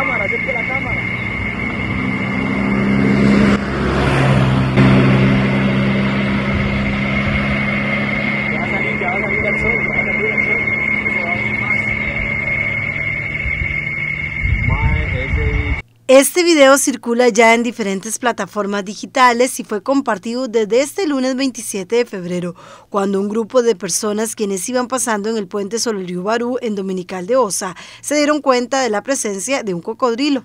cámara, acerque la cámara. Este video circula ya en diferentes plataformas digitales y fue compartido desde este lunes 27 de febrero, cuando un grupo de personas quienes iban pasando en el puente sobre el río Barú en Dominical de Osa se dieron cuenta de la presencia de un cocodrilo.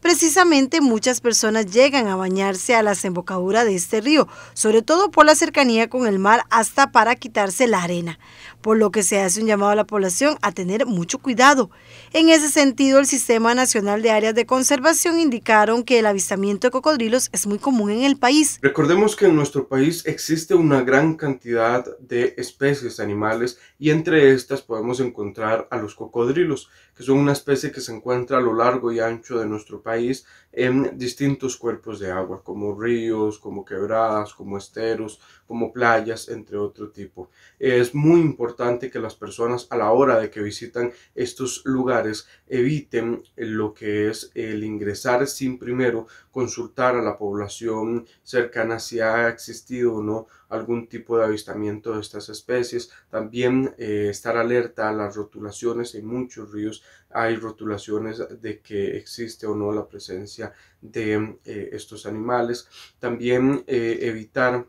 Precisamente muchas personas llegan a bañarse a la desembocadura de este río, sobre todo por la cercanía con el mar hasta para quitarse la arena, por lo que se hace un llamado a la población a tener mucho cuidado. En ese sentido, el Sistema Nacional de Áreas de Conservación indicaron que el avistamiento de cocodrilos es muy común en el país. Recordemos que en nuestro país existe una gran cantidad de especies animales y entre estas podemos encontrar a los cocodrilos, que son una especie que se encuentra a lo largo y ancho de nuestro país país en distintos cuerpos de agua, como ríos, como quebradas, como esteros, como playas, entre otro tipo. Es muy importante que las personas a la hora de que visitan estos lugares eviten lo que es el ingresar sin primero consultar a la población cercana si ha existido o no algún tipo de avistamiento de estas especies. También eh, estar alerta a las rotulaciones. En muchos ríos hay rotulaciones de que existe o no la presencia de eh, estos animales. También eh, evitar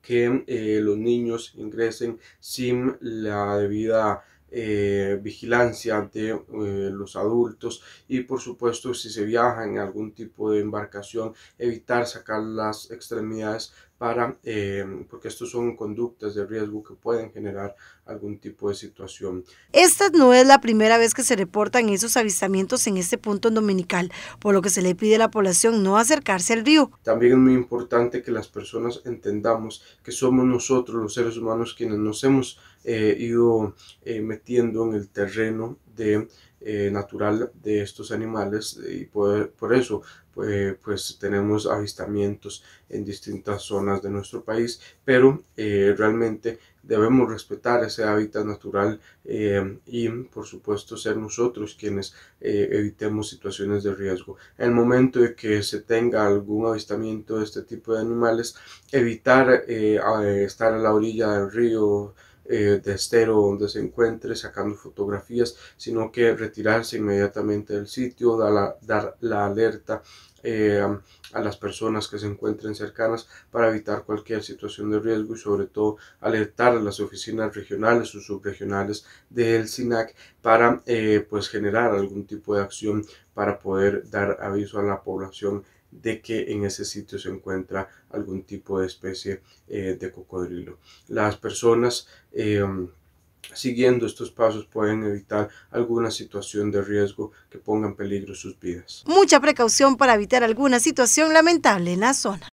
que eh, los niños ingresen sin la debida vigilancia de los adultos y por supuesto si se viaja en algún tipo de embarcación evitar sacar las extremidades Em, porque estos son conductas de riesgo que pueden generar algún tipo de situación. Esta no es la primera vez que se reportan esos avistamientos en este punto Dominical, por lo que se le pide a la población no acercarse al río. También es muy importante que las personas entendamos que somos nosotros los seres humanos quienes nos hemos eh, ido eh, metiendo en el terreno de eh, natural de estos animales eh, y por, por eso eh, pues, tenemos avistamientos en distintas zonas de nuestro país, pero realmente debemos respetar ese hábitat natural y por supuesto ser nosotros quienes evitemos situaciones de riesgo. En el momento de que se tenga algún avistamiento de este tipo de animales, evitar estar a la orilla del río, eh, de estero donde se encuentre sacando fotografías, sino que retirarse inmediatamente del sitio, dar la, dar la alerta eh, a las personas que se encuentren cercanas para evitar cualquier situación de riesgo y sobre todo alertar a las oficinas regionales o subregionales del SINAC para eh, pues generar algún tipo de acción para poder dar aviso a la población de que en ese sitio se encuentra algún tipo de especie eh, de cocodrilo. Las personas em, siguiendo estos pasos pueden evitar alguna situación de riesgo que ponga en peligro sus vidas. Mucha precaución para evitar alguna situación lamentable en la zona.